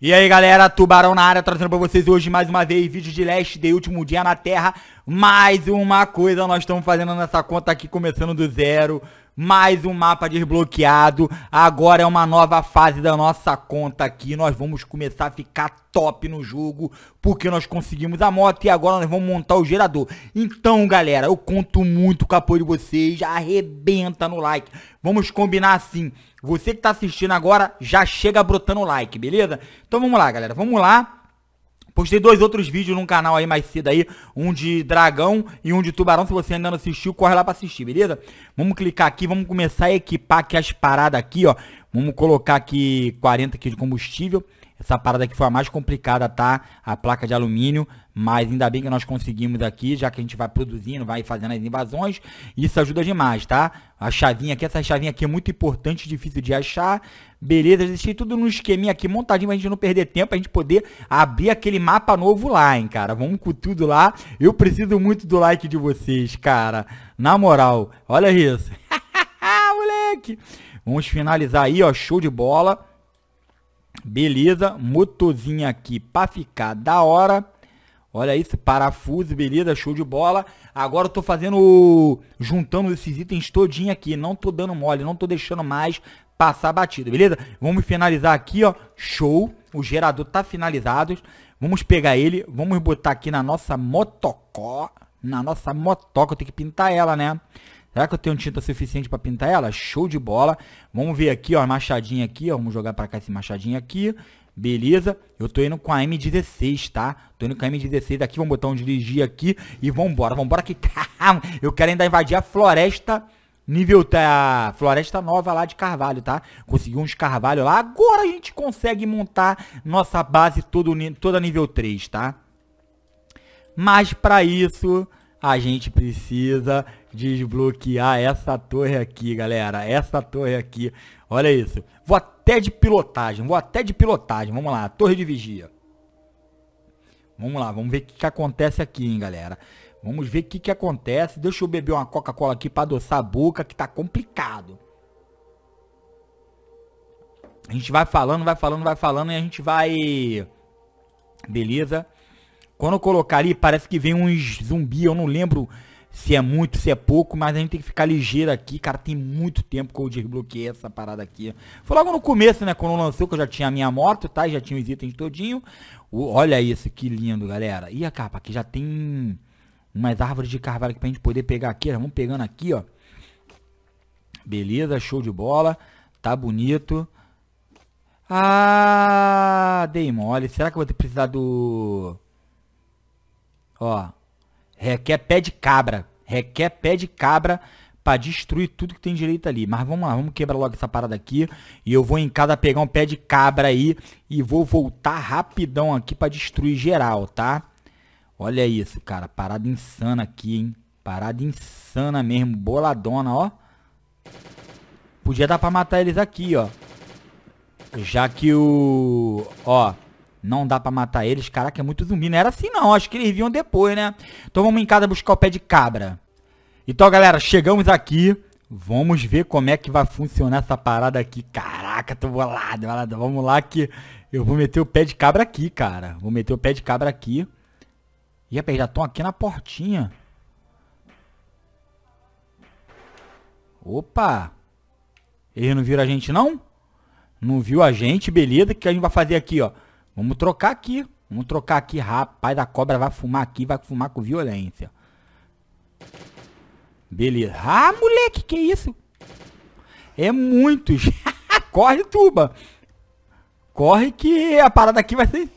E aí galera, Tubarão na área, trazendo pra vocês hoje mais uma vez vídeo de leste de último dia na Terra Mais uma coisa nós estamos fazendo nessa conta aqui, começando do zero mais um mapa desbloqueado. Agora é uma nova fase da nossa conta aqui. Nós vamos começar a ficar top no jogo, porque nós conseguimos a moto e agora nós vamos montar o gerador. Então, galera, eu conto muito com o apoio de vocês, arrebenta no like. Vamos combinar assim, você que tá assistindo agora, já chega brotando o like, beleza? Então vamos lá, galera, vamos lá. Postei dois outros vídeos num canal aí mais cedo aí, um de dragão e um de tubarão. Se você ainda não assistiu, corre lá pra assistir, beleza? Vamos clicar aqui, vamos começar a equipar aqui as paradas aqui, ó. Vamos colocar aqui 40 kg de combustível. Essa parada aqui foi a mais complicada, tá? A placa de alumínio. Mas ainda bem que nós conseguimos aqui, já que a gente vai produzindo, vai fazendo as invasões. Isso ajuda demais, tá? A chavinha aqui, essa chavinha aqui é muito importante, difícil de achar. Beleza, deixei tudo no esqueminha aqui montadinho pra gente não perder tempo, pra gente poder abrir aquele mapa novo lá, hein, cara. Vamos com tudo lá. Eu preciso muito do like de vocês, cara. Na moral, olha isso. moleque. Vamos finalizar aí, ó, show de bola. Beleza, motozinha aqui pra ficar da hora. Olha isso, parafuso, beleza, show de bola. Agora eu tô fazendo, juntando esses itens todinho aqui, não tô dando mole, não tô deixando mais passar batida, beleza? Vamos finalizar aqui, ó, show, o gerador tá finalizado. Vamos pegar ele, vamos botar aqui na nossa motocó, na nossa motoca, eu tenho que pintar ela, né? Será que eu tenho tinta suficiente para pintar ela? Show de bola. Vamos ver aqui, ó, machadinha aqui, ó, vamos jogar para cá esse machadinho aqui. Beleza? Eu tô indo com a M16, tá? Tô indo com a M16 aqui, vamos botar um dirigir aqui e vambora, vambora que tá. eu quero ainda invadir a floresta nível tá, floresta nova lá de carvalho, tá? Consegui uns carvalho lá, agora a gente consegue montar nossa base todo, toda nível 3, tá? Mas para isso, a gente precisa desbloquear essa torre aqui, galera. Essa torre aqui, olha isso. Vou até de pilotagem, vou até de pilotagem. Vamos lá, torre de vigia. Vamos lá, vamos ver o que, que acontece aqui, hein, galera. Vamos ver o que, que acontece. Deixa eu beber uma Coca-Cola aqui pra adoçar a boca, que tá complicado. A gente vai falando, vai falando, vai falando e a gente vai... Beleza. Quando eu colocar ali, parece que vem uns zumbi, eu não lembro se é muito, se é pouco, mas a gente tem que ficar ligeiro aqui, cara, tem muito tempo que eu desbloqueei essa parada aqui. Foi logo no começo, né, quando lançou, que eu já tinha a minha moto, tá, já tinha os itens todinho. O, olha isso, que lindo, galera. E a capa, aqui já tem umas árvores de carvalho aqui pra gente poder pegar aqui, vamos pegando aqui, ó. Beleza, show de bola, tá bonito. Ah, dei mole, será que eu vou ter que precisar do... Ó, requer pé de cabra. Requer pé de cabra para destruir tudo que tem direito ali. Mas vamos lá, vamos quebrar logo essa parada aqui. E eu vou em cada pegar um pé de cabra aí. E vou voltar rapidão aqui para destruir geral, tá? Olha isso, cara. Parada insana aqui, hein? Parada insana mesmo. Boladona, ó. Podia dar pra matar eles aqui, ó. Já que o... Ó. Não dá para matar eles. Caraca, é muito zumbi. Não era assim não. Acho que eles vinham depois, né? Então vamos em casa buscar o pé de cabra. Então, galera, chegamos aqui. Vamos ver como é que vai funcionar essa parada aqui. Caraca, tô bolado, bolado. Vamos lá que eu vou meter o pé de cabra aqui, cara. Vou meter o pé de cabra aqui. Ih, rapaz, já estão aqui na portinha. Opa! Eles não viram a gente, não? Não viu a gente? Beleza, o que a gente vai fazer aqui, ó? Vamos trocar aqui. Vamos trocar aqui, rapaz da cobra vai fumar aqui, vai fumar com violência. Beleza. Ah, moleque, que isso? É muitos. Corre, tuba. Corre que a parada aqui vai ser...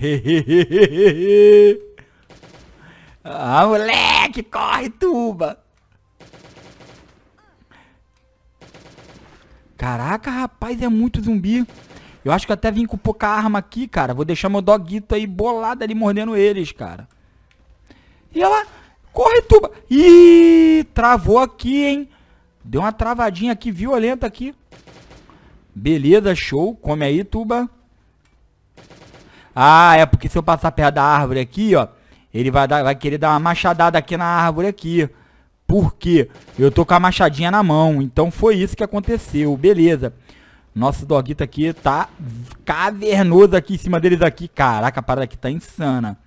ah, moleque, corre, tuba. Caraca, rapaz, é muito zumbi. Eu acho que até vim com pouca arma aqui, cara. Vou deixar meu doguito aí bolado ali mordendo eles, cara. E ela... Corre, tuba! Ih, travou aqui, hein? Deu uma travadinha aqui violenta aqui. Beleza, show. Come aí, tuba. Ah, é porque se eu passar perto da árvore aqui, ó, ele vai, dar, vai querer dar uma machadada aqui na árvore aqui. Por quê? Eu tô com a machadinha na mão. Então foi isso que aconteceu. Beleza. Nosso doguito aqui tá cavernoso aqui em cima deles aqui. Caraca, a parada aqui tá insana.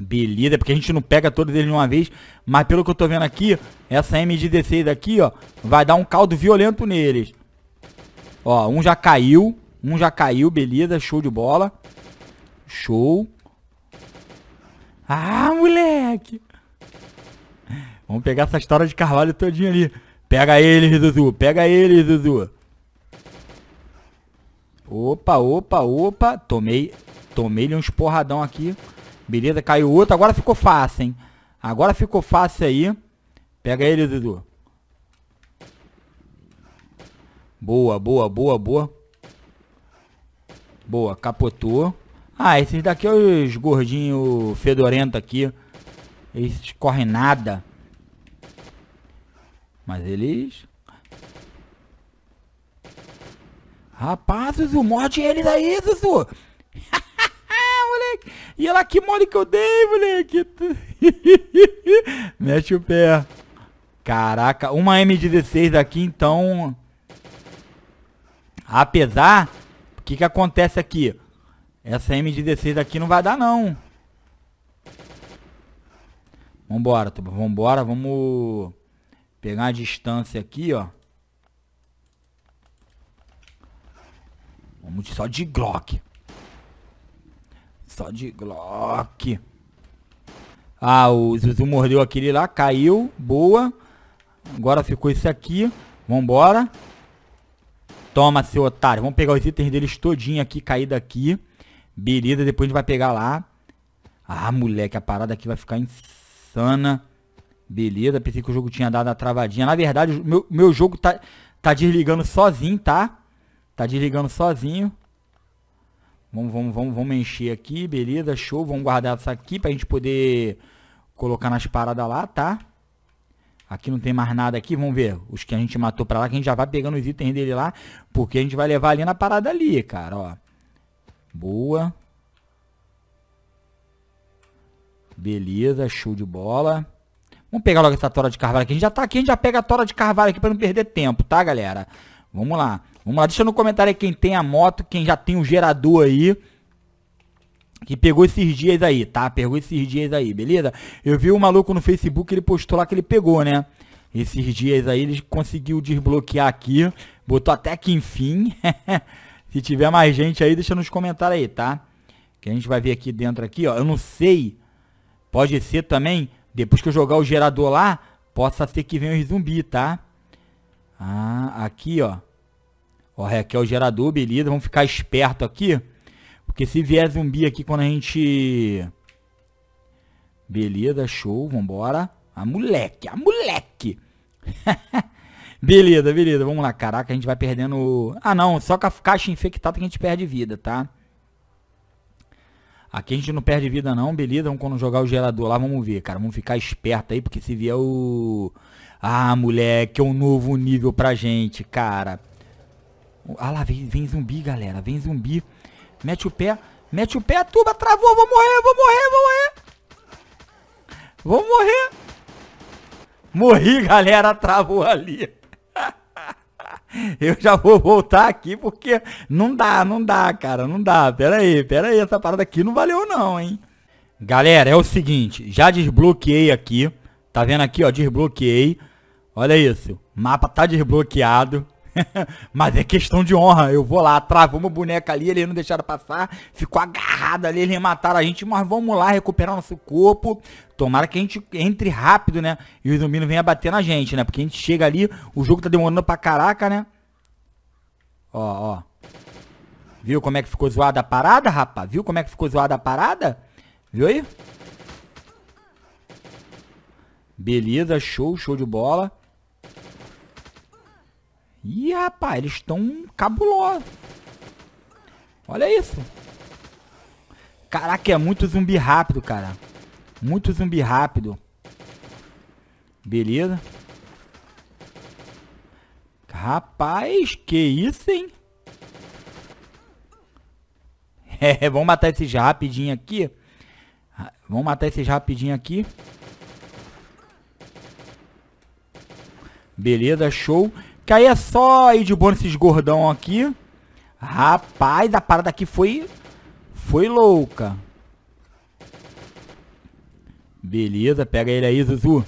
Beleza, porque a gente não pega todos eles de uma vez. Mas pelo que eu tô vendo aqui, essa M16 aqui, ó, vai dar um caldo violento neles. Ó, um já caiu. Um já caiu, beleza, show de bola. Show. Ah, moleque! Vamos pegar essa história de Carvalho todinha ali. Pega ele, Zuzu. Pega ele, Zuzu. Opa, opa, opa. Tomei, tomei uns porradão aqui. Beleza, caiu outro. Agora ficou fácil, hein? Agora ficou fácil aí. Pega ele, Zuzu. Boa, boa, boa, boa. Boa, capotou. Ah, esses daqui é os gordinhos fedorento aqui. Eles correm nada. Mas eles... Rapaz, Zuzu, morde ele daí, Zuzu! moleque! E ela que mole que eu dei, moleque! Mete o pé. Caraca, uma M16 aqui, então... Apesar... O que que acontece aqui? Essa M16 aqui não vai dar, não. Vambora, tuba. Vambora, vamos... Pegar a distância aqui, ó. Vamos só de Glock. Só de Glock. Ah, o Zuzu mordeu aquele lá, caiu. Boa. Agora ficou isso aqui. Vambora. Toma, seu otário. Vamos pegar os itens deles todinho aqui, caído aqui Beleza, depois a gente vai pegar lá. Ah, moleque, a parada aqui vai ficar insana. Beleza, pensei que o jogo tinha dado a travadinha. Na verdade, meu, meu jogo tá, tá desligando sozinho, tá? Tá desligando sozinho. Vamos, vamos, vamos, vamos encher aqui, beleza, show. Vamos guardar isso aqui pra gente poder colocar nas paradas lá, tá? Aqui não tem mais nada aqui, vamos ver os que a gente matou pra lá, que a gente já vai pegando os itens dele lá, porque a gente vai levar ali na parada ali, cara, ó. Boa. Beleza, show de bola. Vamos pegar logo essa tora de carvalho aqui. A gente já tá aqui, a gente já pega a tora de carvalho aqui pra não perder tempo, tá, galera? Vamos lá. Vamos lá, deixa no comentário aí quem tem a moto, quem já tem o gerador aí. Que pegou esses dias aí, tá? Pegou esses dias aí, beleza? Eu vi um maluco no Facebook, ele postou lá que ele pegou, né? Esses dias aí ele conseguiu desbloquear aqui. Botou até que enfim. Se tiver mais gente aí, deixa nos comentários aí, tá? Que a gente vai ver aqui dentro aqui, ó. Eu não sei. Pode ser também depois que eu jogar o gerador lá, possa ser que venha os zumbi, tá? Ah, aqui, ó. Ó, é, aqui é o gerador, beleza. Vamos ficar esperto aqui. Porque se vier zumbi aqui quando a gente... Beleza, show, vambora. A ah, moleque, a ah, moleque. beleza, beleza, vamos lá. Caraca, a gente vai perdendo... Ah, não, só com a caixa infectada que a gente perde vida, tá? Aqui a gente não perde vida não, beleza? Vamos quando jogar o gerador lá, vamos ver, cara. Vamos ficar esperto aí, porque se vier o... Ah, moleque, é um novo nível pra gente, cara. Ah lá, vem, vem zumbi, galera. Vem zumbi. Mete o pé. Mete o pé, a tuba travou. Vou morrer, vou morrer, vou morrer. Vou morrer. Morri, galera. Travou ali. Eu já vou voltar aqui porque não dá, não dá, cara, não dá. Pera aí, pera aí, essa parada aqui não valeu não, hein? Galera, é o seguinte, já desbloqueei aqui. Tá vendo aqui, ó, desbloqueei. Olha isso, mapa tá desbloqueado. Mas é questão de honra. Eu vou lá, travamos o boneca ali, eles não deixaram passar, ficou agarrado ali, eles mataram a gente, mas vamos lá recuperar nosso corpo. Tomara que a gente entre rápido, né? E o zumbi não venha bater na gente, né? Porque a gente chega ali, o jogo tá demorando pra caraca, né? Ó, ó. Viu como é que ficou zoada a parada, rapaz? Viu como é que ficou zoada a parada? Viu aí? Beleza, show, show de bola. Ih, rapaz, eles estão cabulosos. Olha isso. Caraca, é muito zumbi rápido, cara. Muito zumbi rápido. Beleza. Rapaz, que isso, hein? É, vamos matar esses rapidinho aqui. Vamos matar esses rapidinho aqui. Beleza, show. Que aí é só ir de bônus esses gordão aqui. Rapaz, a parada aqui foi... Foi louca. Beleza, pega ele aí, Zuzu.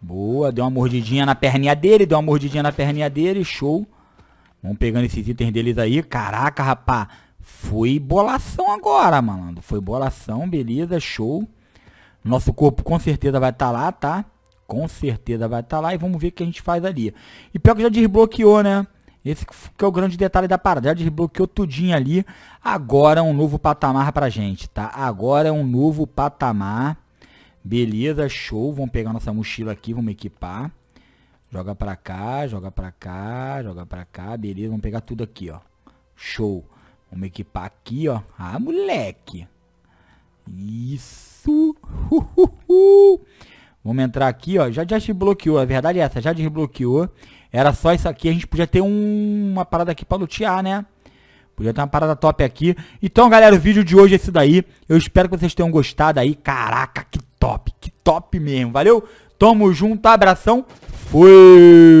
Boa, deu uma mordidinha na perninha dele, deu uma mordidinha na perninha dele, show. Vamos pegando esses itens deles aí. Caraca, rapaz, Foi bolação agora, malandro. Foi bolação, beleza, show. Nosso corpo com certeza vai estar tá lá, tá? Com certeza vai estar tá lá e vamos ver o que a gente faz ali. E pior que já desbloqueou, né? Esse que é o grande detalhe da parada. Já desbloqueou tudinho ali. Agora é um novo patamar pra gente, tá? Agora é um novo patamar. Beleza, show. Vamos pegar nossa mochila aqui, vamos equipar. Joga pra cá, joga pra cá, joga pra cá. Beleza, vamos pegar tudo aqui, ó. Show. Vamos equipar aqui, ó. Ah, moleque. Isso. Uhuhu. Vamos entrar aqui, ó. Já, já desbloqueou. A verdade é essa, já desbloqueou. Era só isso aqui. A gente podia ter um, uma parada aqui pra lutear, né? Podia ter uma parada top aqui. Então, galera, o vídeo de hoje é esse daí. Eu espero que vocês tenham gostado aí. Caraca, que top. Que top mesmo. Valeu? Tamo junto. Abração. Fui.